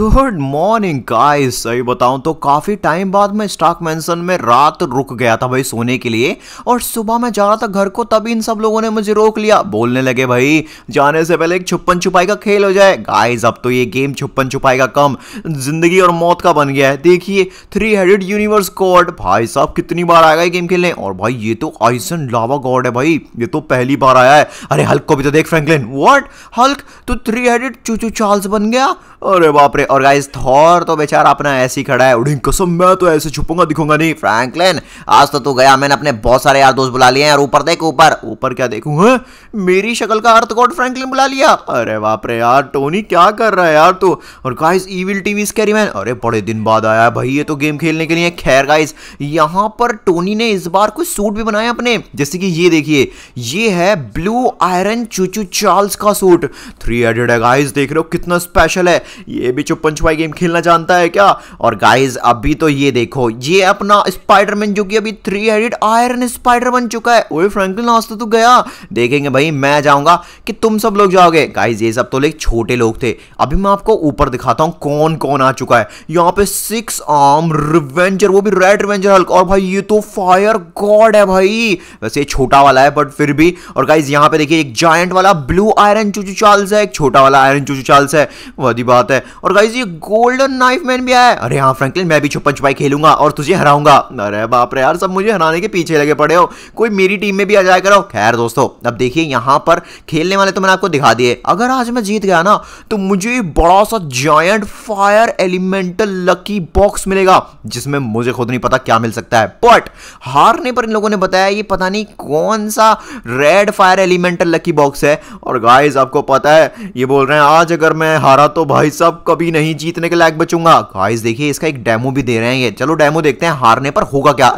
Good morning guys सही बताऊं तो काफ़ी टाइम बाद मैं स्टॉक मेंशन में रात रुक गया था भाई सोने के लिए और सुबह मैं जा रहा था घर को तभी इन सब लोगों ने मुझे रोक लिया बोलने लगे भाई जाने से पहले एक छुपन छुपाई का खेल हो जाए गाइस अब तो ये गेम छुपन छुपाई का कम जिंदगी और मौत का बन गया है देखिए थ्री हेडेड यूनिवर्स गॉड भाई साहब कितनी बार आएगा ये गेम खेलने और भाई ये तो आइसन लावा गॉड है भाई ये तो पहली बार आया है अरे हल्क को भी तो देख फ्रेंकलिन वॉट हल्क तो थ्री हेडेड चूचू चार्ल्स बन गया अरे बाप रे और गाइस थॉर तो बेचारा अपना ऐसे ही खड़ा है उड़ी कसम मैं तो ऐसे छुपूंगा दिखूंगा नहीं फ्रैंकलिन आज तो तू गया मैंने अपने बहुत सारे यार दोस्त बुला लिए हैं और ऊपर देख ऊपर ऊपर क्या देखू है हाँ? मेरी शक्ल का अर्थ कोड फ्रैंकलिन बुला लिया अरे बाप रे यार टोनी क्या कर रहा है यार तू और guys evil TV scary man अरे बड़े दिन बाद आया भाई ये तो गेम खेलने के लिए खैर गाइस यहां पर टोनी ने इस बार कुछ सूट भी बनाया अपने जैसे कि ये देखिए ये है ब्लू आयरन चूचू चार्ल्स का सूट थ्री एडेड है गाइस देख रहे हो कितना स्पेशल है ये भी जो पंच वाई गेम खेलना जानता है क्या और गाइज अभी तो ये देखो ये अपना स्पाइडरमैन जो कि अभी थ्री हेडेड आयरन स्पाइडर बन चुका है ओए फ्रैंकलिन आज तो तू गया देखेंगे भाई मैं जाऊंगा कि तुम सब लोग जाओगे गाइज ये सब तो लेकिन छोटे लोग थे अभी मैं आपको ऊपर दिखाता हूँ कौन कौन आ चुका है यहाँ पे सिक्स आर्म रिवेंजर वो भी रेड रिवेंजर हल्क और भाई ये तो फायर गॉड है भाई वैसे छोटा वाला है बट फिर भी और गाइज यहाँ पे देखिए एक जायंट वाला ब्लू आयरन चूचू चार्ल्स है एक छोटा वाला आयरन चूचू चार्ल्स है वही बात है और गाइस ये गोल्डन नाइफ मैन भी आया अरे हाँ फ्रैंकलिन मैं भी छुपन छुपाई खेलूंगा और तुझे हराऊंगा अरे बाप रे यार सब मुझे हराने के पीछे लगे पड़े हो कोई मेरी टीम में भी आ जाए करो खैर दोस्तों अब देखिए यहाँ पर खेलने वाले तो मैंने आपको दिखा दिए अगर आज मैं जीत गया ना तो मुझे बड़ा सा जॉयट फायर एलिमेंटल लकी बॉक्स मिलेगा जिसमें मुझे खुद नहीं पता क्या मिल सकता है बट हारने पर इन लोगों ने बताया ये पता नहीं कौन सा red fire elemental lucky box है और गाइज आपको पता है ये बोल रहे हैं आज अगर मैं हारा तो भाई साहब कभी भी नहीं जीतने के लायक बचूंगा गाइस देखिए इसका एक डेमो भी दे रहे हैं ये चलो डेमो देखते हैं हारने पर होगा क्या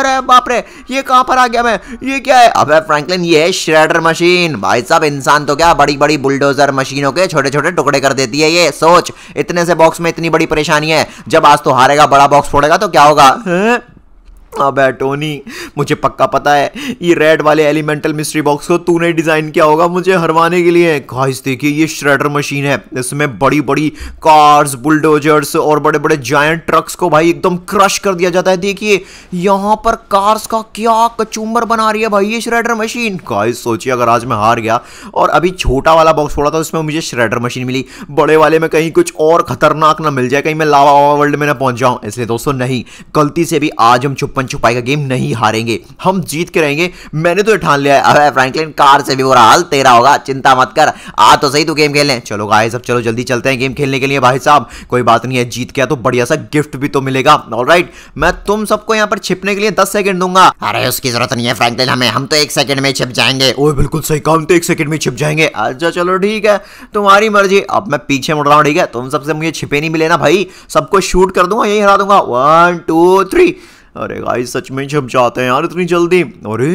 अरे बाप रे ये कहां पर आ गया मैं ये क्या है अबे फ्रैंकलिन ये है श्रेडर मशीन भाई साहब इंसान तो क्या बड़ी बड़ी बुलडोजर मशीनों के छोटे छोटे टुकड़े कर देती है ये सोच इतने से बॉक्स में इतनी बड़ी परेशानी है जब आज तो हारेगा बड़ा बॉक्स फोड़ेगा तो क्या होगा अबे टोनी मुझे पक्का पता है ये रेड वाले एलिमेंटल मिस्ट्री बॉक्स को तूने डिज़ाइन किया होगा मुझे हरवाने के लिए गाइस देखिए ये श्रेडर मशीन है इसमें बड़ी बड़ी कार्स बुलडोजर्स और बड़े बड़े जायंट ट्रक्स को भाई एकदम क्रश कर दिया जाता है देखिए यहाँ पर कार्स का क्या कचूमर बना रही है भाई ये श्रेडर मशीन गाइस सोचिए अगर आज मैं हार गया और अभी छोटा वाला बॉक्स छोड़ा था उसमें मुझे श्रेडर मशीन मिली बड़े वाले में कहीं कुछ और खतरनाक ना मिल जाए कहीं मैं लावा वर्ल्ड में ना पहुंच जाऊँ इसलिए दोस्तों नहीं गलती से भी आज हम छुप अपन छुपाई का गेम नहीं हारेंगे हम जीत के रहेंगे मैंने तो ठान लिया है अरे फ्रैंकलिन कार से भी बुरा हाल तेरा होगा चिंता मत कर आ तो सही तू गेम खेलने चलो गाय सब चलो जल्दी चलते हैं गेम खेलने के लिए भाई साहब कोई बात नहीं है जीत गया तो बढ़िया सा गिफ्ट भी तो मिलेगा ऑल राइट मैं तुम सबको यहाँ पर छिपने के लिए दस सेकंड दूंगा अरे उसकी जरूरत नहीं है फ्रैंकलिन हमें हम तो एक सेकंड में छिप जाएंगे ओ बिल्कुल सही काम तो एक सेकंड में छिप जाएंगे अच्छा चलो ठीक है तुम्हारी मर्जी अब मैं पीछे मुड़ रहा हूँ ठीक है तुम सबसे मुझे छिपे नहीं मिले ना भाई सबको शूट कर दूंगा यही हरा दूंगा वन टू थ्री अरे गाइस सच में छप जाते हैं यार इतनी जल्दी अरे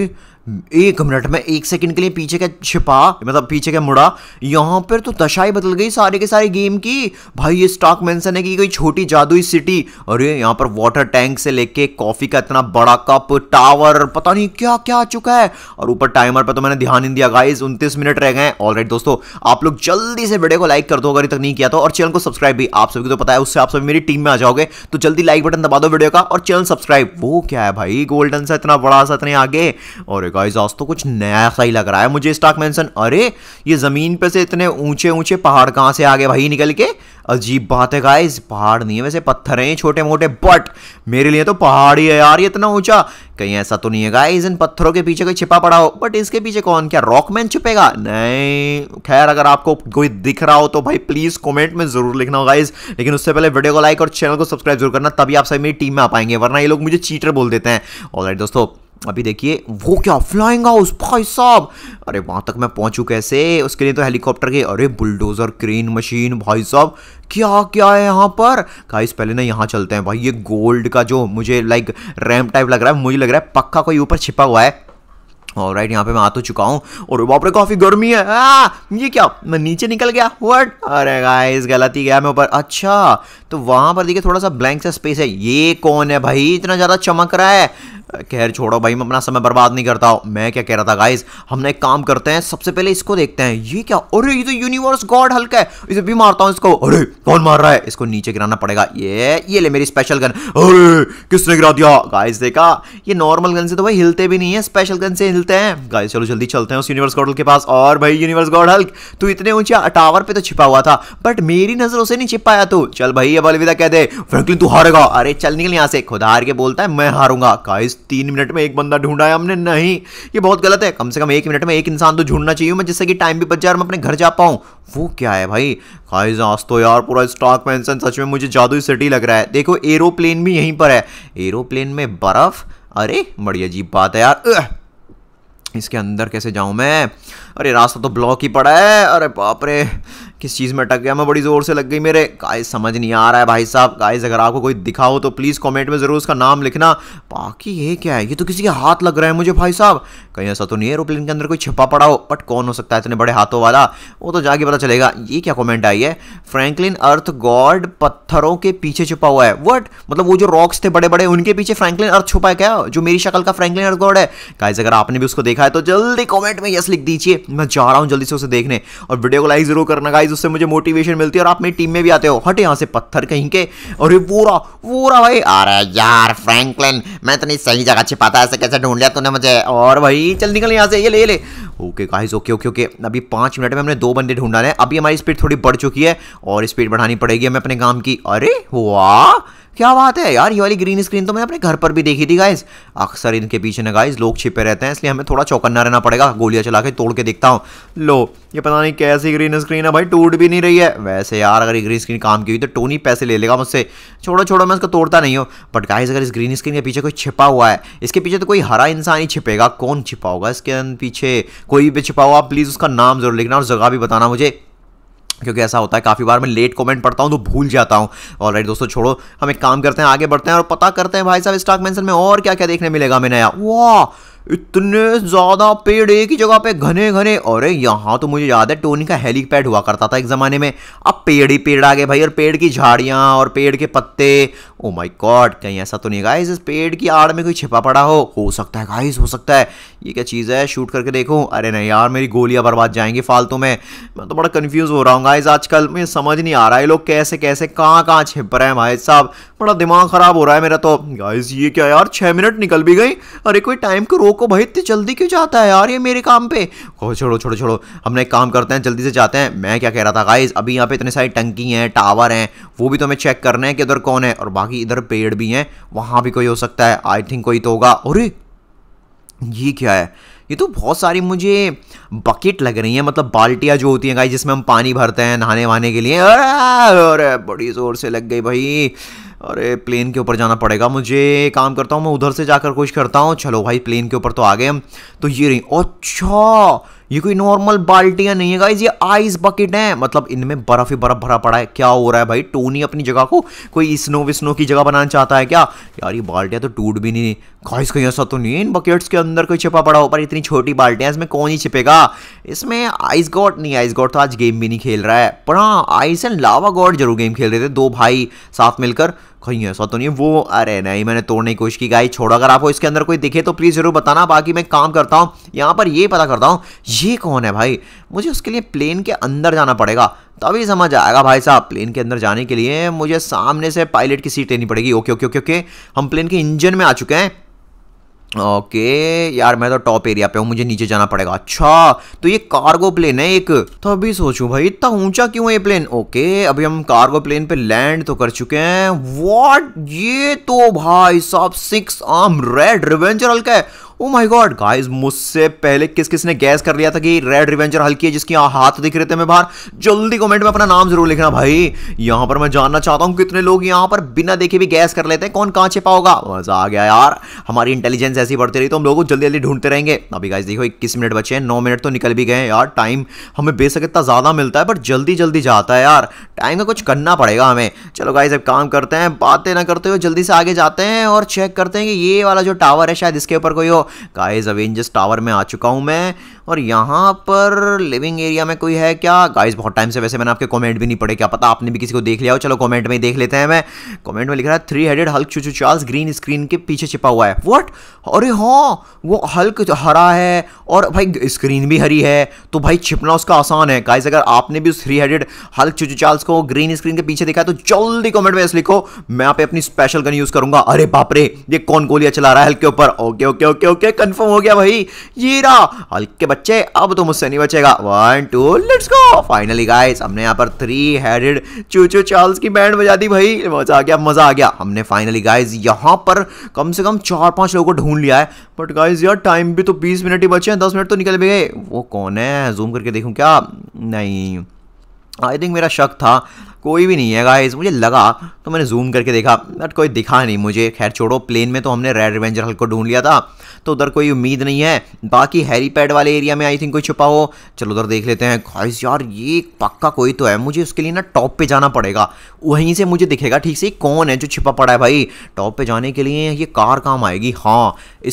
एक मिनट में एक सेकंड के लिए पीछे का छिपा मतलब पीछे का मुड़ा यहाँ पर तो दशाई बदल गई सारे के सारे गेम की भाई ये स्टॉक मेंशन है कि कोई छोटी जादुई सिटी अरे यहाँ पर वाटर टैंक से लेके कॉफी का इतना बड़ा कप टावर पता नहीं क्या क्या आ चुका है और ऊपर टाइमर पर तो मैंने ध्यान नहीं दिया गाइज उनतीस मिनट रह गए ऑलरेडी दोस्तों आप लोग जल्दी से वीडियो को लाइक कर दो अगर तक नहीं किया तो और चैनल को सब्सक्राइब भी आप सभी तो पता है उससे आप सभी मेरी टीम में आ जाओगे तो जल्दी लाइक बटन दबा दो वीडियो का और चैनल सब्सक्राइब वो क्या है भाई गोल्डन सा इतना बड़ा सा इतने आगे और एक गाइस आज तो कुछ नया सा ही लग रहा है मुझे स्टॉक मैंसन अरे ये ज़मीन पे से इतने ऊंचे ऊंचे पहाड़ कहाँ से आ गए भाई निकल के अजीब बात है गाइस पहाड़ नहीं है वैसे पत्थर हैं छोटे मोटे बट मेरे लिए तो पहाड़ ही है यार ये इतना ऊंचा कहीं ऐसा तो नहीं है गाइस इन पत्थरों के पीछे कोई छिपा पड़ा हो बट इसके पीछे कौन क्या रॉकमैन छुपेगा नहीं खैर अगर आपको कोई दिख रहा हो तो भाई प्लीज कॉमेंट में जरूर लिखना हो गाइज लेकिन उससे पहले वीडियो को लाइक और चैनल को सब्सक्राइब जरूर करना तभी आप सभी मेरी टीम में आ पाएंगे वरना ये लोग मुझे चीटर बोल देते हैं और दोस्तों अभी देखिए वो क्या फ्लाइंग हाउस भाई साहब अरे वहां तक मैं पहुंचू कैसे उसके लिए तो हेलीकॉप्टर के अरे बुलडोजर क्रेन मशीन भाई साहब क्या क्या है यहाँ पर गाइस पहले ना यहाँ चलते हैं भाई ये गोल्ड का जो मुझे लाइक रैम टाइप लग रहा है मुझे लग रहा है पक्का कोई ऊपर छिपा हुआ है और राइट यहाँ पे मैं आ तो चुका हूँ और बाप रे काफ़ी गर्मी है आ, ये क्या मैं नीचे निकल गया वट अरे गाइस गलती गया मैं ऊपर अच्छा तो वहां पर देखिए थोड़ा सा ब्लैंक सा स्पेस है ये कौन है भाई इतना ज़्यादा चमक रहा है खैर छोड़ो भाई मैं अपना समय बर्बाद नहीं करता हूं मैं क्या कह रहा था गाइस हमने एक काम करते हैं सबसे पहले इसको देखते हैं ये क्या अरे ये तो यूनिवर्स गॉड हल्का है इसे भी मारता हूं इसको अरे कौन मार रहा है इसको नीचे गिराना पड़ेगा ये ये ले मेरी स्पेशल गन अरे किसने गिरा दिया गाइस देखा ये नॉर्मल गन से तो भाई हिलते भी नहीं है स्पेशल गन से हिलते मिलते हैं गाइस चलो जल्दी चलते हैं उस यूनिवर्स गॉड हल्क के पास और भाई यूनिवर्स गॉड हल्क तू इतने ऊंचे टावर पे तो छिपा हुआ था बट मेरी नजर उसे नहीं छिपाया तू चल भाई अब अलविदा कह दे फ्रैंकलिन तू हारेगा अरे चल निकल यहाँ से खुद हार के बोलता है मैं हारूंगा गाइस तीन मिनट में एक बंदा ढूंढा है हमने नहीं ये बहुत गलत है कम से कम एक मिनट में एक इंसान तो ढूंढना चाहिए मैं जिससे कि टाइम भी बच जाए और मैं अपने घर जा पाऊँ वो क्या है भाई गाइस आज तो यार पूरा स्टॉक मेंशन सच में मुझे जादुई सिटी लग रहा है देखो एरोप्लेन भी यहीं पर है एरोप्लेन में बर्फ अरे बड़ी अजीब बात है यार इसके अंदर कैसे जाऊं मैं अरे रास्ता तो ब्लॉक ही पड़ा है अरे बाप रे किस चीज़ में अटक गया मैं बड़ी ज़ोर से लग गई मेरे गाइस समझ नहीं आ रहा है भाई साहब गाइस अगर आपको कोई दिखा हो तो प्लीज़ कमेंट में ज़रूर उसका नाम लिखना बाकी ये क्या है ये तो किसी के हाथ लग रहा है मुझे भाई साहब कहीं ऐसा तो नहीं है एरोप्लेन के अंदर कोई छिपा पड़ा हो बट कौन हो सकता है इतने बड़े हाथों वाला वो तो जाके पता चलेगा ये क्या कॉमेंट आई है फ्रेंकलिन अर्थ गॉड पत्थरों के पीछे छुपा हुआ है वट मतलब वो जो रॉक्स थे बड़े बड़े उनके पीछे फ्रेंकलिन अर्थ छुपा है क्या जो मेरी शक्ल का फ्रेंकलिन अर्थ गॉड है गाइज अगर आपने भी उसको देखा है तो जल्दी कॉमेंट में यस लिख दीजिए मैं जा रहा हूँ जल्दी से उसे देखने और वीडियो को लाइक जरूर करना गाइज गाइज उससे मुझे मोटिवेशन मिलती है और आप मेरी टीम में भी आते हो हट यहाँ से पत्थर कहीं के और ये पूरा वोरा भाई अरे यार फ्रैंकलिन मैं इतनी सही जगह छिपाता ऐसे कैसे ढूंढ लिया तूने मुझे और भाई चल निकल यहाँ से ये ले ले okay guys okay okay okay अभी पाँच मिनट में हमने दो बंदे ढूंढा रहे अभी हमारी स्पीड थोड़ी बढ़ चुकी है और स्पीड बढ़ानी पड़ेगी हमें अपने काम की अरे वाह क्या बात है यार ये वाली ग्रीन स्क्रीन तो मैंने अपने घर पर भी देखी थी गाइज अक्सर इनके पीछे ना गाइज लोग छिपे रहते हैं इसलिए हमें थोड़ा चौकन्ना रहना पड़ेगा गोलियां चला के तोड़ के देखता हूँ लो ये पता नहीं कैसी ग्रीन स्क्रीन है भाई टूट भी नहीं रही है वैसे यार अगर ये ग्रीन स्क्रीन काम की हुई तो टोनी पैसे ले लेगा मुझसे छोड़ो छोड़ो मैं इसको तोड़ता नहीं हूँ बट गाइज अगर इस ग्रीन स्क्रीन के पीछे कोई छिपा हुआ है इसके पीछे तो कोई हरा इंसान ही छिपेगा कौन छिपा होगा इसके पीछे कोई भी छिपा हुआ प्लीज़ उसका नाम जरूर लिखना और जगह भी बताना मुझे क्योंकि ऐसा होता है काफ़ी बार मैं लेट कमेंट पढ़ता हूँ तो भूल जाता हूँ और दोस्तों छोड़ो हम एक काम करते हैं आगे बढ़ते हैं और पता करते हैं भाई साहब स्टॉक मेंशन में और क्या क्या देखने मिलेगा हमें नया वाह इतने ज्यादा पेड़ एक ही जगह पे घने घने अरे यहाँ तो मुझे याद है टोनी का हेलीपैड हुआ करता था एक जमाने में अब पेड़ ही पेड़ आ गए भाई और पेड़ की झाड़ियाँ और पेड़ के पत्ते ओ माय गॉड कहीं ऐसा तो नहीं गाइस इस पेड़ की आड़ में कोई छिपा पड़ा हो हो सकता है गाइस हो सकता है ये क्या चीज़ है शूट करके देखो अरे नहीं यार मेरी गोलियाँ बर्बाद जाएंगी फालतू में मैं तो बड़ा कन्फ्यूज़ हो रहा हूँ गाइज आजकल मुझे समझ नहीं आ रहा है लोग कैसे कैसे कहाँ कहाँ छिप रहे हैं भाई साहब बड़ा दिमाग ख़राब हो रहा है मेरा तो गाइज ये क्या यार छः मिनट निकल भी गई अरे कोई टाइम को रोक को भाई इतनी जल्दी क्यों जाता है यार ये मेरे काम पे कहो छोड़ो छोड़ो छोड़ो हमने एक काम करते हैं जल्दी से जाते हैं मैं क्या कह रहा था गाइज अभी यहाँ पे इतने सारी टंकी हैं टावर हैं वो भी तो हमें चेक करना है कि उधर कौन है और बाकी इधर पेड़ भी हैं वहाँ भी कोई हो सकता है आई थिंक कोई तो होगा अरे ये क्या है ये तो बहुत सारी मुझे बकेट लग रही है मतलब बाल्टियाँ जो होती हैं गाई जिसमें हम पानी भरते हैं नहाने वहाने के लिए अरे बड़ी ज़ोर से लग गई भाई अरे प्लेन के ऊपर जाना पड़ेगा मुझे काम करता हूँ मैं उधर से जाकर कोशिश करता हूँ चलो भाई प्लेन के ऊपर तो आ गए हम तो ये रही अच्छा ये कोई नॉर्मल बाल्टियाँ नहीं है गाइज ये आइस बकेट हैं मतलब इनमें बर्फ ही बर्फ भरा पड़ा है क्या हो रहा है भाई टोनी अपनी जगह को कोई स्नो विस्नो की जगह बनाना चाहता है क्या यार ये बाल्टियाँ तो टूट भी नहीं गाइस कहीं ऐसा तो नहीं इन बकेट्स के अंदर कोई छिपा पड़ा हो पर इतनी छोटी बाल्टियाँ इसमें कौन ही छिपेगा इसमें आइस गॉड नहीं आइस गॉड तो आज गेम भी नहीं खेल रहा है पर हाँ आइस एंड लावा गॉड जरूर गेम खेल रहे थे दो भाई साथ मिलकर कहीं ऐसा तो नहीं वो अरे नहीं मैंने तोड़ने की कोशिश की गाई छोड़ा अगर आपको इसके अंदर कोई दिखे तो प्लीज़ ज़रूर बताना बाकी मैं काम करता हूँ यहाँ पर ये पता करता हूँ ये कौन है भाई मुझे उसके लिए प्लेन के अंदर जाना पड़ेगा तभी समझ आएगा भाई साहब प्लेन के अंदर जाने के लिए मुझे सामने से पायलट की सीट लेनी पड़ेगी ओके ओके ओके ओके हम प्लेन के इंजन में आ चुके हैं ओके okay, यार मैं तो टॉप एरिया पे हूँ मुझे नीचे जाना पड़ेगा अच्छा तो ये कार्गो प्लेन है एक तो अभी सोचूं भाई इतना ऊंचा क्यों है ये प्लेन ओके अभी हम कार्गो प्लेन पे लैंड तो कर चुके हैं व्हाट ये तो भाई साहब सिक्स आर्म रेड रिवेंजर हल्का है ओ माय गॉड गाइस मुझसे पहले किस किस ने गैस कर लिया था कि रेड रिवेंजर हल्की है जिसकी हाथ दिख रहे थे मैं बाहर जल्दी कमेंट में अपना नाम जरूर लिखना भाई यहाँ पर मैं जानना चाहता हूँ कितने लोग यहाँ पर बिना देखे भी गैस कर लेते हैं कौन कहाँ छिपा होगा मजा आ गया यार हमारी इंटेलिजेंस ऐसी बढ़ती रही तो हम लोग जल्दी जल्दी ढूंढते रहेंगे अभी गाइज देखो इक्कीस मिनट बचे हैं नौ मिनट तो निकल भी गए यार टाइम हमें बेसक इतना ज़्यादा मिलता है बट जल्दी जल्दी जाता है यार टाइम का कुछ करना पड़ेगा हमें चलो गाइज अब काम करते हैं बातें ना करते हुए जल्दी से आगे जाते हैं और चेक करते हैं कि ये वाला जो टावर है शायद इसके ऊपर कोई हो गाइस अवेंजर्स टावर में आ चुका हूँ मैं और यहाँ पर लिविंग एरिया में कोई है क्या गाइस बहुत टाइम से वैसे मैंने आपके कमेंट भी नहीं पढ़े क्या पता आपने भी किसी को देख लिया हो चलो कमेंट में देख लेते हैं मैं कमेंट में लिख रहा है three headed Hulk चुचू Charles green screen के पीछे छिपा हुआ है व्हाट अरे हाँ वो हल्क तो हरा है और भाई स्क्रीन भी हरी है तो भाई छिपना उसका आसान है गाइज अगर आपने भी उस थ्री हेडेड हल्क चुचू चार्ल्स को ग्रीन स्क्रीन के पीछे देखा है तो जल्दी कॉमेंट में लिखो मैं आप अपनी स्पेशल गन यूज करूंगा अरे बापरे ये कौन गोलियां चला रहा है हल्क के ऊपर okay okay okay okay confirm हो गया भाई ये रहा हल्क के बच्चे अब तो मुझसे नहीं बचेगा one two let's go finally guys हमने यहाँ पर थ्री हेडेड चूचू चार्ल्स की बैंड बजा दी भाई मजा आ गया मजा आ गया हमने फाइनली गाइस यहाँ पर कम से कम चार पांच लोगों को ढूंढ लिया है बट गाइज यार टाइम भी तो बीस मिनट ही बचे हैं दस मिनट तो निकल भी गए वो कौन है जूम करके देखूँ क्या नहीं आई थिंक मेरा शक था कोई भी नहीं है गाइस मुझे लगा तो मैंने जूम करके देखा बट कोई दिखा नहीं मुझे खैर छोड़ो प्लेन में तो हमने रेड रिवेंजर हल्को को ढूंढ लिया था तो उधर कोई उम्मीद नहीं है बाकी हैरी पैड वाले एरिया में आई थिंक कोई छुपा हो चलो उधर देख लेते हैं गाइस यार ये पक्का कोई तो है मुझे उसके लिए ना टॉप पर जाना पड़ेगा वहीं से मुझे दिखेगा ठीक से कौन है जो छिपा पड़ा है भाई टॉप पर जाने के लिए ये कार काम आएगी हाँ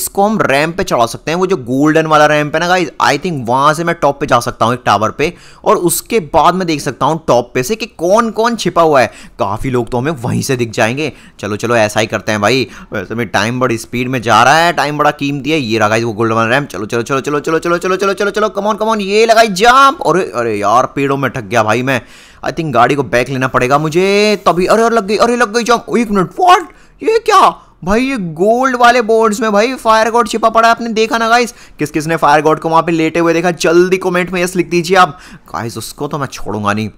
इसको हम रैम पर चढ़ा सकते हैं वो जो गोल्डन वाला रैम पर ना गाइज आई थिंक वहाँ से मैं टॉप पर जा सकता हूँ एक टावर पर और उसके बाद मैं देख सकता हूँ टॉप पे से कि कौन कौन छिपा हुआ है काफ़ी लोग तो हमें वहीं से दिख जाएंगे चलो चलो ऐसा ही करते हैं भाई वैसे में टाइम बड़ी स्पीड में जा रहा है टाइम बड़ा कीमती है ये लगाई वो गोल्ड वन रैम चलो चलो चलो चलो चलो चलो चलो चलो चलो चलो कमॉन कमॉन ये लगाई जाम और अरे यार पेड़ों में ठक गया भाई मैं आई थिंक गाड़ी को बैक लेना पड़ेगा मुझे तभी अरे अरे लग गई अरे लग गई जाम एक मिनट वॉट ये क्या भाई ये गोल्ड वाले बोर्ड्स में भाई फायर गॉड छिपा पड़ा है आपने देखा ना गाइस किस किस ने फायर गॉड को वहां पे लेटे हुए देखा जल्दी कमेंट में यस लिख दीजिए आप गाइस उसको तो मैं छोड़ूंगा नहीं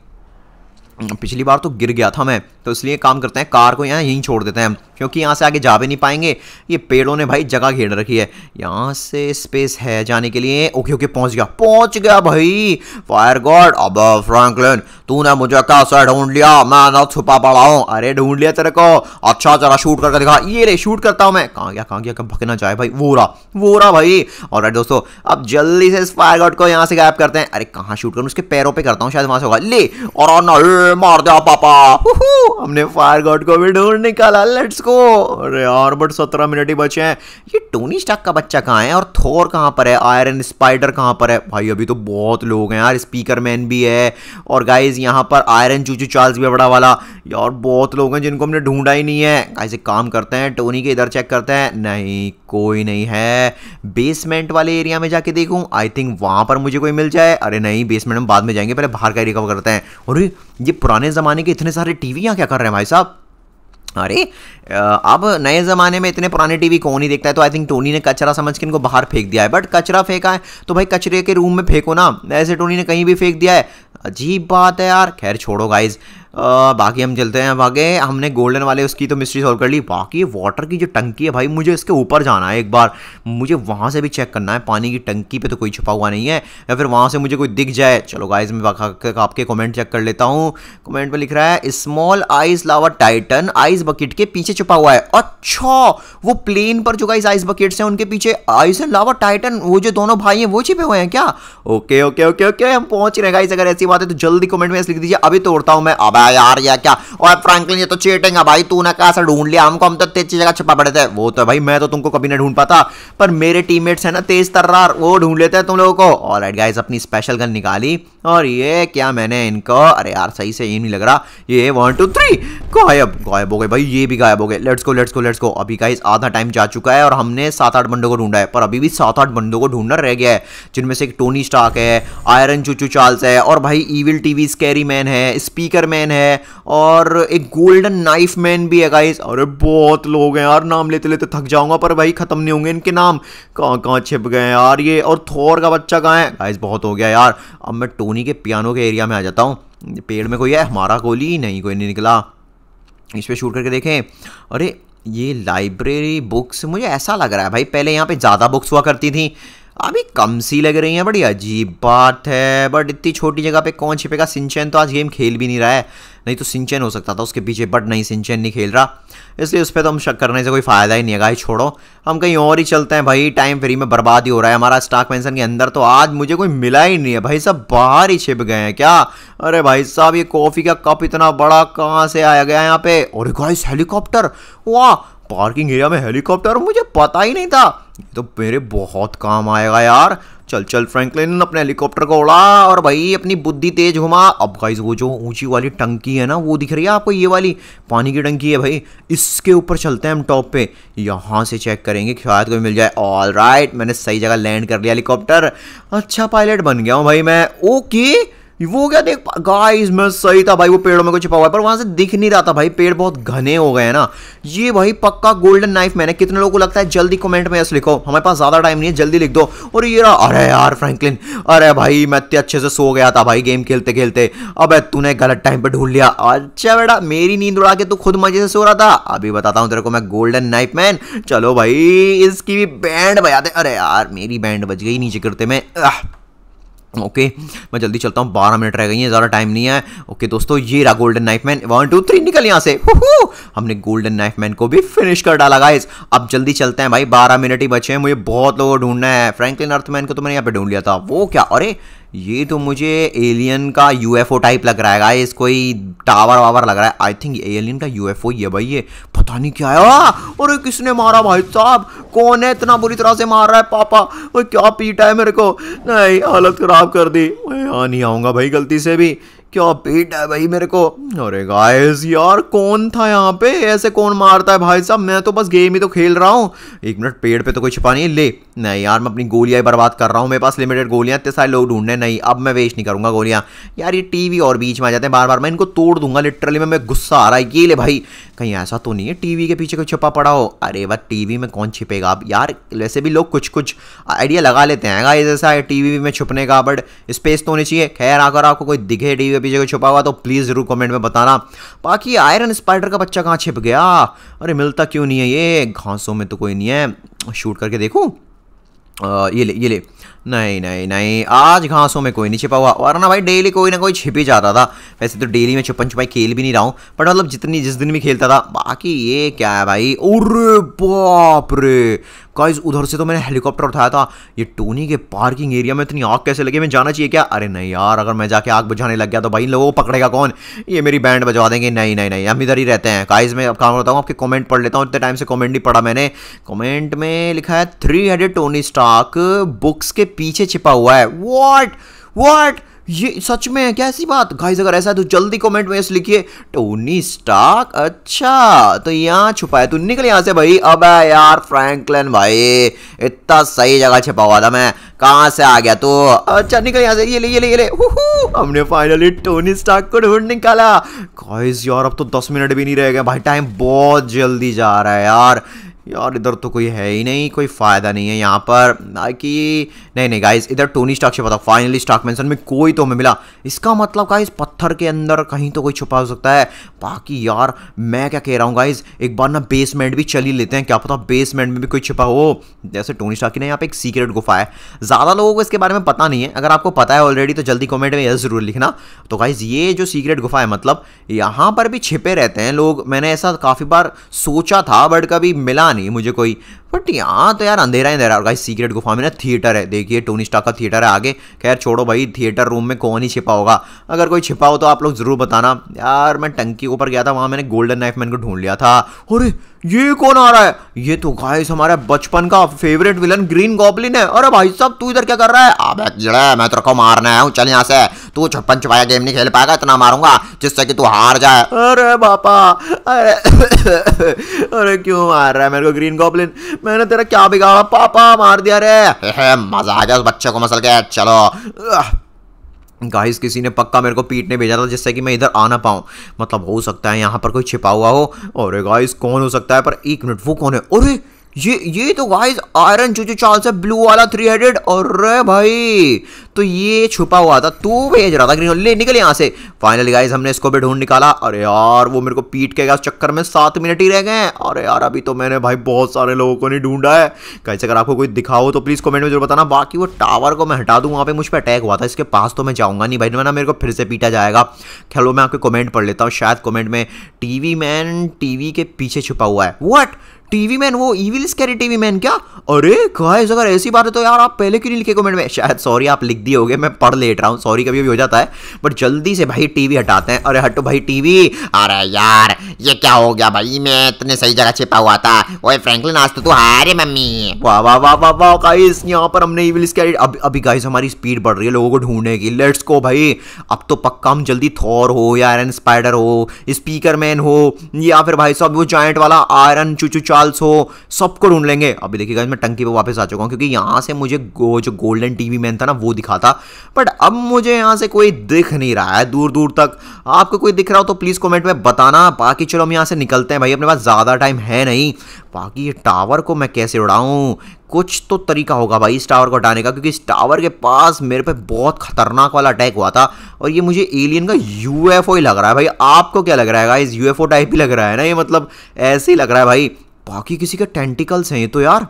पिछली बार तो गिर गया था मैं तो इसलिए काम करते हैं कार को यहाँ यहीं छोड़ देते हैं क्योंकि यहाँ से आगे जा भी नहीं पाएंगे ये पेड़ों ने भाई जगह घेर रखी है यहाँ से स्पेस है जाने के लिए ओके ओके पहुँच गया पहुँच गया भाई फायर गॉड अब फ्रैंकलिन तूने मुझे कैसे ढूंढ लिया मैं ना छुपा पड़ा हूँ अरे ढूंढ लिया तेरे को अच्छा जरा शूट करके दिखा ये रे शूट करता हूँ मैं कहाँ गया कहाँ गया कब भकना चाहे भाई वो रहा वो रहा भाई और दोस्तों अब जल्दी से इस फायर गॉड को यहाँ से गायब करते हैं अरे कहाँ शूट करूँ उसके पैरों पर करता हूँ शायद वहाँ से होगा ले और ना मार दिया पापा हमने फायर गॉड को भी ढूंढ निकाला लेट्स गो अरे यार बट सत्रह मिनट ही बचे हैं ये टोनी स्टाक का बच्चा कहाँ है और थोर कहाँ पर है आयरन स्पाइडर कहाँ पर है भाई अभी तो बहुत लोग हैं यार स्पीकर मैन भी है और गाइज यहाँ पर आयरन चूचू चार्ल्स भी बड़ा वाला यार बहुत लोग हैं जिनको हमने ढूंढा ही नहीं है गाइज एक काम करते हैं टोनी के इधर चेक करते हैं नहीं कोई नहीं है बेसमेंट वाले एरिया में जाके देखूँ आई थिंक वहाँ पर मुझे कोई मिल जाए अरे नहीं बेसमेंट में बाद में जाएंगे पहले बाहर का एरिया कवर करते हैं अरे ये पुराने ज़माने के इतने सारे टीवी यहाँ क्या कर रहे हैं भाई साहब अरे अब नए ज़माने में इतने पुराने टीवी कौन ही देखता है तो आई थिंक टोनी ने कचरा समझ के इनको बाहर फेंक दिया है बट कचरा फेंका है तो भाई कचरे के रूम में फेंको ना ऐसे टोनी ने कहीं भी फेंक दिया है अजीब बात है यार खैर छोड़ो गाइज़ बाकी हम चलते हैं भागे हमने गोल्डन वाले उसकी तो मिस्ट्री सॉल्व कर ली बाकी वाटर की जो टंकी है भाई मुझे इसके ऊपर जाना है एक बार मुझे वहाँ से भी चेक करना है पानी की टंकी पे तो कोई छुपा हुआ नहीं है या फिर वहाँ से मुझे कोई दिख जाए चलो गाइज मैं आपके कमेंट चेक कर लेता हूँ कमेंट में लिख रहा है small ice lava titan ice bucket के पीछे छुपा हुआ है अच्छा वो प्लेन पर जो गाइज आइस बकेट्स हैं उनके पीछे आइस एंड लावा टाइटन वो जो दोनों भाई हैं वो छिपे हुए हैं क्या ओके ओके ओके ओके हम पहुंच रहे हैं गाइज अगर ऐसी बात है तो जल्दी कमेंट में लिख दीजिए अभी तोड़ता हूँ मैं आबा क्या यार या क्या और फ्रैंकलिन ये तो चीटिंग है भाई तूने कहा से ढूंढ लिया हमको हम तो तेज जगह छिपा पड़े थे वो तो भाई मैं तो तुमको कभी नहीं ढूंढ पाता पर मेरे टीममेट्स है ना तेज तर्रार वो ढूंढ लेते हैं तुम लोगों को और एड गाइज अपनी स्पेशल गन निकाली और ये क्या मैंने इनको अरे यार सही से ये नहीं लग रहा ये वन टू थ्री गायब गायब हो गए भाई ये भी गायब हो गए लेट्स को लेट्स को लेट्स को अभी गाइज आधा टाइम जा चुका है और हमने सात आठ बंदों को ढूंढा है पर अभी भी सात आठ बंदों को ढूंढना रह गया है जिनमें से एक टोनी स्टाक है आयरन चूचू चार्ल्स है और भाई ईविल टीवी स्कैरी मैन है स्पीकर मैन है है और एक गोल्डन नाइफ मैन भी है गाइस अरे बहुत लोग हैं यार नाम लेते लेते थक जाऊंगा पर भाई खत्म नहीं होंगे इनके नाम कहाँ कहाँ छिप गए हैं यार ये और थोर का बच्चा कहाँ है गाइस बहुत हो गया यार अब मैं टोनी के पियानो के एरिया में आ जाता हूँ पेड़ में कोई है हमारा गोली नहीं कोई नहीं निकला इस पर शूट करके देखें अरे ये लाइब्रेरी बुक्स मुझे ऐसा लग रहा है भाई पहले यहाँ पे ज़्यादा बुक्स हुआ करती थी अभी कम सी लग रही है बड़ी अजीब बात है बट इतनी छोटी जगह पे कौन छिपेगा सिंचन तो आज गेम खेल भी नहीं रहा है नहीं तो सिंचन हो सकता था उसके पीछे बट नहीं सिंचन नहीं खेल रहा इसलिए उस पर तो हम शक करने से कोई फ़ायदा ही नहीं है गाइस छोड़ो हम कहीं और ही चलते हैं भाई टाइम फ्री में बर्बाद ही हो रहा है हमारा स्टाक पेंशन के अंदर तो आज मुझे कोई मिला ही नहीं है भाई साहब बाहर ही छिप गए हैं क्या अरे भाई साहब ये कॉफ़ी का कप इतना बड़ा कहाँ से आया गया यहाँ पे और गाइस हेलीकॉप्टर वाह पार्किंग एरिया में हेलीकॉप्टर मुझे पता ही नहीं था तो मेरे बहुत काम आएगा यार चल चल फ्रैंकलिन अपने हेलीकॉप्टर को उड़ा और भाई अपनी बुद्धि तेज घुमा अब गाइस वो जो ऊंची वाली टंकी है ना वो दिख रही है आपको ये वाली पानी की टंकी है भाई इसके ऊपर चलते हैं हम टॉप पे यहाँ से चेक करेंगे शायद कोई मिल जाए ऑल राइट मैंने सही जगह लैंड कर लिया हेलीकॉप्टर अच्छा पायलट बन गया हूँ भाई मैं ओके वो क्या देख गाइस मैं सही था भाई वो पेड़ों में कुछ छिपा हुआ है पर वहां से दिख नहीं रहा था भाई पेड़ बहुत घने हो गए हैं ना ये भाई पक्का गोल्डन नाइफ मैंने कितने लोगों को लगता है जल्दी कमेंट में ऐसे लिखो हमारे पास ज्यादा टाइम नहीं है जल्दी लिख दो और ये रहा अरे यार फ्रैंकलिन अरे भाई मैं इतने अच्छे से सो गया था भाई गेम खेलते खेलते अब तूने गलत टाइम पर ढूंढ लिया अच्छा बेटा मेरी नींद उड़ा के तू खुद मजे से सो रहा था अभी बताता हूँ तेरे को मैं गोल्डन नाइफ मैन चलो भाई इसकी भी बैंड बजाते अरे यार मेरी बैंड बज गई नीचे करते मैं ओके okay, मैं जल्दी चलता हूँ बारह मिनट रह गई है ज़्यादा टाइम नहीं है ओके okay, दोस्तों ये रहा golden knife man one two three निकल यहाँ से हमने गोल्डन नाइफ मैन को भी फिनिश कर डाला गाइस अब जल्दी चलते हैं भाई बारह मिनट ही बचे हैं मुझे बहुत लोगों को ढूंढना है फ्रैंकलिन अर्थमैन को तो मैंने यहाँ पे ढूंढ लिया था वो क्या अरे ये तो मुझे एलियन का यूएफओ टाइप लग रहा है गाइस कोई टावर वावर लग रहा है आई थिंक एलियन का यूएफओ ये भाई ये पता नहीं क्या है अरे किसने मारा भाई साहब कौन है इतना बुरी तरह से मार रहा है पापा वो क्या पीटा है मेरे को नहीं हालत ख़राब कर दी मैं यहाँ नहीं आऊँगा भाई गलती से भी क्या पेट है भाई मेरे को अरे गाइस यार कौन था यहाँ पे ऐसे कौन मारता है भाई साहब मैं तो बस गेम ही तो खेल रहा हूँ एक मिनट पेड़ पे तो कोई छिपा नहीं ले नहीं यार मैं अपनी ही बर्बाद कर रहा हूँ मेरे पास लिमिटेड गोलियां इतने सारे लोग ढूंढने नहीं अब मैं वेस्ट नहीं करूंगा गोलियां यार ये टीवी और बीच में आ जाते हैं बार बार मैं इनको तोड़ दूंगा लिटरली में मैं गुस्सा आ रहा है ये ले भाई कहीं ऐसा तो नहीं है टीवी के पीछे कोई छिपा पड़ा हो अरे वह टीवी में कौन छिपेगा अब यार वैसे भी लोग कुछ कुछ आइडिया लगा लेते हैं टीवी में छुपने का बट स्पेस तो होनी चाहिए खैर अगर आपको कोई दिखे टीवी के पीछे कोई छुपा हुआ तो प्लीज़ ज़रूर कमेंट में बताना बाकी आयरन स्पाइडर का बच्चा कहाँ छिप गया अरे मिलता क्यों नहीं है ये घासों में तो कोई नहीं है शूट करके देखूँ ये ले ये ले नहीं नहीं नहीं आज घासों में कोई नहीं छिपा हुआ और ना भाई डेली कोई ना कोई छिप ही जाता था वैसे तो डेली में छुपन छुपाई खेल भी नहीं रहा हूँ पर मतलब जितनी जिस दिन भी खेलता था बाकी ये क्या है भाई बाप रे उधर से तो मैंने हेलीकॉप्टर उठाया था ये टोनी के पार्किंग एरिया में इतनी आग कैसे लगी मैं जाना चाहिए क्या अरे नहीं यार अगर मैं जाके आग बुझाने लग गया तो भाई इन लोगों को पकड़ेगा कौन ये मेरी बैंड बजवा देंगे नहीं नहीं नहीं हम इधर ही रहते हैं काइज मैं अब काम करता हूँ आपके कमेंट पढ़ लेता हूँ इतने टाइम से कमेंट नहीं पढ़ा मैंने कमेंट में लिखा है three headed Tony Stark books उसके पीछे छिपा हुआ है वॉट वॉट ये सच में है क्या ऐसी बात गाइस अगर ऐसा है तो जल्दी कमेंट में लिखिए टोनी स्टार्क अच्छा तो यहाँ छुपा है तू निकल यहाँ से भाई अब यार फ्रैंकलिन भाई इतना सही जगह छिपा हुआ था मैं कहाँ से आ गया तो अच्छा निकल यहाँ से ये ले ये ले ये ले हमने फाइनली टोनी स्टार्क को ढूंढ निकाला गाइस यार अब तो दस मिनट भी नहीं रह गए भाई टाइम बहुत जल्दी जा रहा है यार यार इधर तो कोई है ही नहीं कोई फ़ायदा नहीं है यहाँ पर कि नहीं नहीं गाइस इधर टोनी स्टॉक से पता फाइनली स्टाक मेंशन में कोई तो हमें मिला इसका मतलब गाइस पत्थर के अंदर कहीं तो कोई छुपा हो सकता है बाकी यार मैं क्या कह रहा हूँ गाइस एक बार ना बेसमेंट भी चली लेते हैं क्या पता बेसमेंट में भी कोई छुपा हो जैसे टोनी स्टाक की ना यहाँ पर एक सीक्रेट गुफा है ज़्यादा लोगों को इसके बारे में पता नहीं है अगर आपको पता है ऑलरेडी तो जल्दी कॉमेंट में यह ज़रूर लिखना तो गाइज़ ये जो सीक्रेट गुफा है मतलब यहाँ पर भी छिपे रहते हैं लोग मैंने ऐसा काफ़ी बार सोचा था बट कभी मिला नहीं मुझे कोई बट यहाँ तो यार अंधेरा ही अंधेरा और गाइस सीक्रेट गुफा में ना थिएटर है देखिए टोनी स्टॉक का थिएटर है आगे खैर छोड़ो भाई थिएटर रूम में कौन ही छिपा होगा अगर कोई छिपा हो तो आप लोग ज़रूर बताना यार मैं टंकी के ऊपर गया था वहाँ मैंने गोल्डन नाइफ मैन को ढूंढ लिया था अरे ये कौन आ रहा है ये तो गाइस हमारा बचपन का फेवरेट विलन ग्रीन गॉबलिन है अरे भाई साहब तू इधर क्या कर रहा है अबे मैं तेरे को मारने आया हूँ चल यहाँ से तू छप्पन छुपाया गेम नहीं खेल पाएगा इतना मारूंगा जिससे कि तू हार जाए अरे बापा अरे अरे क्यों मार रहा है मेरे को ग्रीन गॉबलिन मैंने तेरा क्या बिगाड़ा पापा मार दिया रे मजा आ गया उस बच्चे को मसल के चलो गाइस किसी ने पक्का मेरे को पीटने भेजा था जिससे कि मैं इधर आ ना पाऊँ मतलब हो सकता है यहाँ पर कोई छिपा हुआ हो अरे गाइस कौन हो सकता है पर एक मिनट वो कौन है अरे ये ये तो गाइस आयरन जो जो चार्ल्स है ब्लू वाला थ्री हेडेड और भाई तो ये छुपा हुआ था तू भेज रहा था ले निकल यहाँ से फाइनली गाइस हमने इसको भी ढूंढ निकाला अरे यार वो मेरे को पीट के गया चक्कर में सात मिनट ही रह गए अरे यार अभी तो मैंने भाई बहुत सारे लोगों को नहीं ढूंढा है कैसे अगर आपको कोई दिखाओ तो प्लीज़ कॉमेंट में जरूर बताना बाकी वो टावर को मैं हटा दूँ वहाँ पे मुझ पर अटैक हुआ था इसके पास तो मैं जाऊँगा नहीं भाई ना मेरे को फिर से पीटा जाएगा खेलो मैं आपके कॉमेंट पढ़ लेता हूँ शायद कॉमेंट में टी मैन टी के पीछे छुपा हुआ है वट टीवी मैन वो ईविल स्कैरी टीवी मैन क्या अरे गाइस अगर ऐसी बात है तो यार आप पहले क्यों नहीं लिखे कमेंट में शायद सॉरी आप लिख दिए होगे मैं पढ़ लेट रहा हूँ सॉरी कभी भी हो जाता है बट जल्दी से भाई टीवी हटाते हैं अरे हटो भाई टीवी अरे यार ये क्या हो गया भाई मैं इतने सही जगह छिपा हुआ था वो फ्रेंकलिन आज तो तू हारे मम्मी वाह वाह वाह वाह वाह गाइस यहाँ पर हमने ईविल स्कैरी अभी अभी गाइस हमारी स्पीड बढ़ रही है लोगों को ढूंढने की लेट्स को भाई अब तो पक्का हम जल्दी थॉर हो या आयरन स्पाइडर हो स्पीकर मैन हो या फिर भाई साहब वो जॉइंट वाला आयरन चुचू चार्ल्स हो सबको ढूंढ लेंगे अभी देखिएगा मैं टंकी पे वापस आ चुका हूँ क्योंकि यहाँ से मुझे गो, जो गोल्डन टीवी मैन था ना वो दिखा था बट अब मुझे यहाँ से कोई दिख नहीं रहा है दूर दूर तक आपको कोई दिख रहा हो तो प्लीज़ कॉमेंट में बताना बाकी चलो हम यहाँ से निकलते हैं भाई अपने पास ज़्यादा टाइम है नहीं बाकी ये टावर को मैं कैसे उड़ाऊँ कुछ तो तरीका होगा भाई इस टावर को हटाने का क्योंकि इस टावर के पास मेरे पे बहुत खतरनाक वाला अटैक हुआ था और ये मुझे एलियन का यूएफओ ही लग रहा है भाई आपको क्या लग रहा है इस यूएफओ टाइप ही लग रहा है ना ये मतलब ऐसे ही लग रहा है भाई बाकी किसी के टेंटिकल्स हैं ये तो यार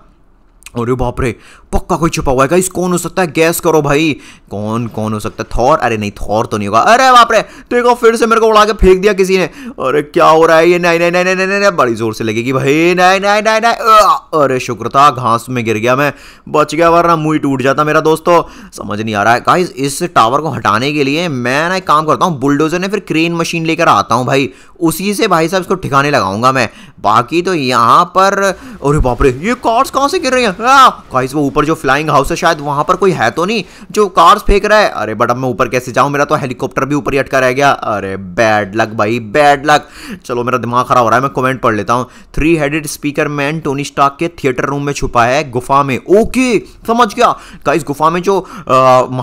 अरे बाप रे पक्का कोई छुपा हुआ है गाइस कौन हो सकता है गैस करो भाई कौन कौन हो सकता है थॉर अरे नहीं थॉर तो नहीं होगा अरे बाप रे देखो फिर से मेरे को उड़ा के फेंक दिया किसी ने अरे क्या हो रहा है ये नहीं नहीं नहीं नहीं नहीं बड़ी जोर से लगेगी भाई नहीं नहीं नहीं नहीं अरे शुक्र था घास में गिर गया मैं बच गया वरना मुंह टूट जाता मेरा दोस्तों समझ नहीं आ रहा है गाइस इस टावर को हटाने के लिए मैं ना एक काम करता हूँ बुलडोजर ने फिर क्रेन मशीन लेकर आता हूँ भाई उसी से भाई साहब इसको ठिकाने लगाऊंगा मैं बाकी तो यहाँ पर अरे बाप रे ये कार्स कहाँ से गिर रही हैं गाइस हाँ, वो ऊपर जो फ्लाइंग हाउस है शायद वहाँ पर कोई है तो नहीं जो कार्स फेंक रहा है अरे बट अब मैं ऊपर कैसे जाऊँ मेरा तो हेलीकॉप्टर भी ऊपर ही अटका रह गया अरे बैड लक भाई बैड लक चलो मेरा दिमाग खराब हो रहा है मैं कमेंट पढ़ लेता हूँ three headed speaker man Tony Stark के थिएटर रूम में छुपा है गुफा में ओके समझ गया गाइस गुफा में जो आ,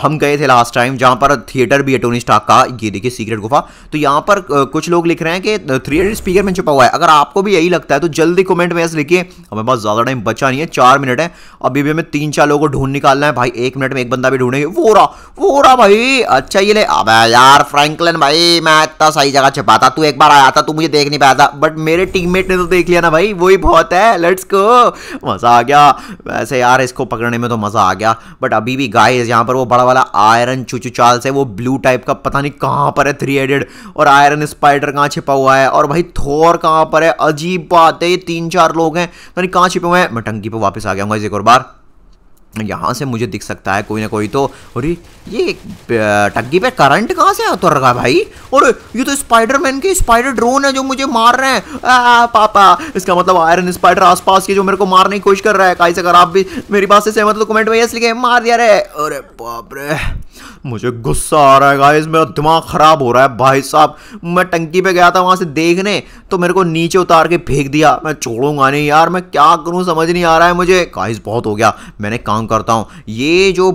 हम गए थे लास्ट टाइम जहाँ पर थिएटर भी है टोनी स्टाक का ये देखिए सीक्रेट गुफा तो यहाँ पर कुछ लोग लिख रहे हैं कि थ्री हेडेड स्पीकर मैन छुपा हुआ है अगर आपको भी यही लगता है तो जल्दी कमेंट में ऐसे लिखिए हमारे पास ज़्यादा टाइम बचा नहीं है चार मिनट है अभी भी हमें तीन चार लोगों को ढूंढ निकालना है भाई एक मिनट में एक बंदा भी ढूंढेंगे वो रहा वो रहा भाई अच्छा ये ले अब यार फ्रैंकलिन भाई मैं इतना सही जगह छिपा था तू एक बार आया था तू मुझे देख नहीं पाया था बट मेरे टीम ने तो देख लिया ना भाई वही बहुत है लेट्स गो मज़ा आ गया वैसे यार इसको पकड़ने में तो मज़ा आ गया बट अभी भी गाय यहाँ पर वो बड़ा वाला आयरन चुचू चार्ल्स है वो ब्लू टाइप का पता नहीं कहाँ पर है थ्री एडेड और आयरन स्पाइडर कहाँ छिपा हुआ है और भाई थोर कहाँ पर है अजीब की बात है ये तीन चार लोग हैं मैंने कहाँ छिपे हुए हैं मैं टंकी पर वापस आ गया हूँ एक और बार यहाँ से मुझे दिख सकता है कोई ना कोई तो अरे ये टग्गी पे करंट कहाँ से उतर रहा भाई और ये तो स्पाइडरमैन के स्पाइडर ड्रोन है जो मुझे मार रहे हैं आ, पापा इसका मतलब आयरन स्पाइडर आसपास के जो मेरे को मारने की कोशिश कर रहा है कहीं से अगर आप भी मेरी बात से सहमत तो कमेंट में ऐसे लिखे मार दिया रहे अरे बाप रे मुझे गुस्सा आ रहा है गाइस मेरा दिमाग ख़राब हो रहा है भाई साहब मैं टंकी पे गया था वहाँ से देखने तो मेरे को नीचे उतार के फेंक दिया मैं छोड़ूंगा नहीं यार मैं क्या करूँ समझ नहीं आ रहा है मुझे गाइस बहुत हो गया मैंने काम करता हूँ ये जो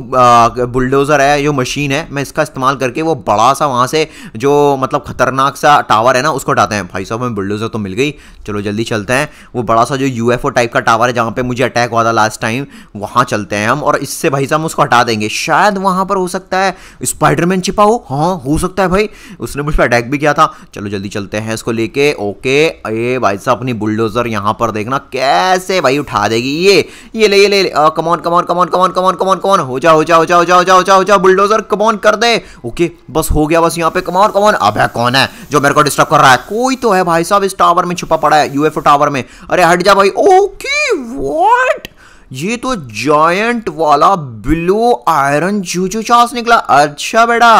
बुलडोज़र है जो मशीन है मैं इसका इस्तेमाल करके वो बड़ा सा वहाँ से जो मतलब ख़तरनाक सा टावर है ना उसको हटाते हैं भाई साहब हमें बुलडोज़र तो मिल गई चलो जल्दी चलते हैं वो बड़ा सा जो यू टाइप का टावर है जहाँ पे मुझे अटैक हुआ था लास्ट टाइम वहाँ चलते हैं हम और इससे भाई साहब उसको हटा देंगे शायद वहाँ पर हो सकता है स्पाइडरमैन छिपा हो हाँ हो सकता है भाई उसने मुझ पर अटैक भी किया था चलो जल्दी चलते हैं इसको लेके ओके ये भाई साहब अपनी बुलडोजर यहाँ पर देखना कैसे भाई उठा देगी ये ये ले ये ले come on come on come on come on come on come on come on हो जा हो जा हो जा हो जा हो जा हो जा हो जा बुलडोजर कमॉन कर दे ओके बस हो गया बस यहाँ पे कमॉन कमॉन अब है कौन है जो मेरे को डिस्टर्ब कर रहा है कोई तो है भाई साहब इस टावर में छुपा पड़ा है यूएफओ टावर में अरे हट जा भाई ओके वॉट ये तो जॉयंट वाला ब्लू आयरन जूजू चार्स निकला अच्छा बेटा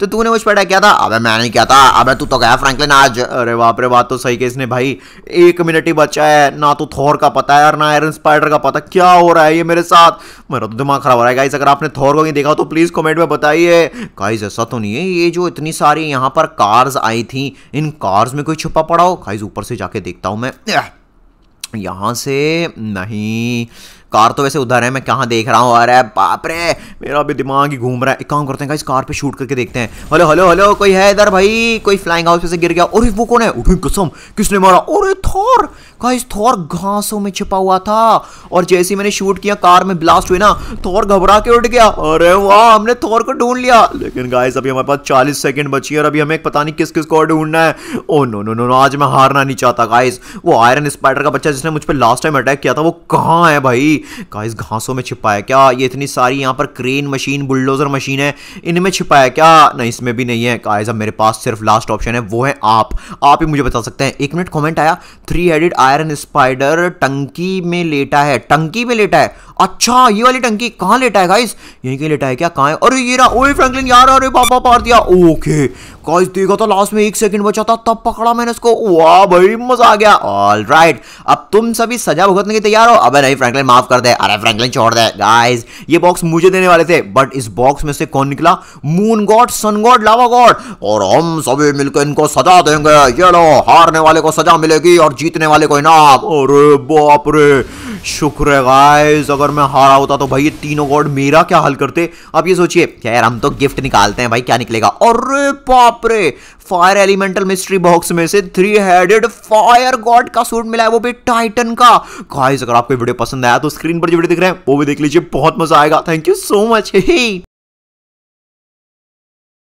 तो तूने मुझ पर क्या था अबे मैंने क्या था अबे तू तो गया फ्रैंकलिन आज अरे बाप रे बात तो सही के इसने भाई एक मिनट ही बचा है ना तो थोर का पता है और ना आयरन स्पाइडर का पता क्या हो रहा है ये मेरे साथ मेरा तो दिमाग खराब हो रहा है गाइस अगर आपने थोर को नहीं देखा तो प्लीज़ कॉमेंट में बताइए गाइस ऐसा तो नहीं है ये जो इतनी सारी यहाँ पर कार्स आई थी इन कार्स में कोई छुपा पड़ा हो गाइस ऊपर से जाके देखता हूँ मैं यहाँ से नहीं कार तो वैसे उधर है मैं कहाँ देख रहा हूँ अरे बाप रे मेरा भी दिमाग ही घूम रहा है एक काम करते हैं इस कार पे शूट करके देखते हैं हेलो हेलो हेलो कोई है इधर भाई कोई फ्लाइंग हाउस पे से गिर गया और वो कौन है उठी कसम किसने मारा अरे थोर गाइस थोर घासों में छिपा हुआ था और जैसे ही मैंने शूट किया कार में ब्लास्ट हुई ना थोर घबरा के उठ गया अरे वाह हमने थोर को ढूंढ लिया लेकिन गाइस अभी हमारे पास 40 सेकंड बची है और अभी हमें पता नहीं किस किस को ढूंढना है oh no no no no आज मैं हारना नहीं चाहता गाइस वो आयरन स्पाइडर का बच्चा जिसने मुझ पर लास्ट टाइम अटैक किया था वो कहाँ है भाई गाइस घासों में छिपा है क्या ये इतनी सारी यहाँ पर क्रेन मशीन बुलडोजर मशीन है इनमें छिपा है क्या नहीं इसमें भी नहीं है गाइस अब मेरे पास सिर्फ लास्ट ऑप्शन है वो है आप आप ही मुझे बता सकते हैं एक मिनट कॉमेंट आया थ्री हेडेड आयरन स्पाइडर टंकी में लेटा है टंकी में लेटा है अच्छा ये वाली टंकी कहाँ लेटा है गाइस यहीं के लेटा है क्या कहाँ है अरे ये रहा ओए फ्रैंकलिन यार अरे पापा पार दिया ओके गाइस देखा तो था लास्ट में एक सेकंड बचा था तब पकड़ा मैंने उसको वाह भाई मजा आ गया ऑल राइट अब तुम सभी सजा भुगतने के तैयार हो अबे नहीं फ्रैंकलिन माफ कर दे अरे फ्रैंकलिन छोड़ दे गाइस ये बॉक्स मुझे देने वाले थे बट इस बॉक्स में से कौन निकला moon god sun god lava god और हम सभी मिलकर इनको सजा देंगे ये लो हारने वाले को सजा मिलेगी और जीतने वाले को इनाम अरे बाप रे शुक्र है गाइस अगर मैं हारा होता तो भाई ये तीनों गॉड मेरा क्या हल करते आप ये सोचिए यार हम तो गिफ्ट निकालते हैं भाई क्या निकलेगा अरे बाप रे फायर एलिमेंटल मिस्ट्री बॉक्स में से थ्री हेडेड फायर गॉड का सूट मिला है वो भी टाइटन का गाइस अगर आपको वीडियो पसंद आया तो स्क्रीन पर जो वीडियो दिख रहे हैं वो भी देख लीजिए बहुत मजा आएगा थैंक यू सो मच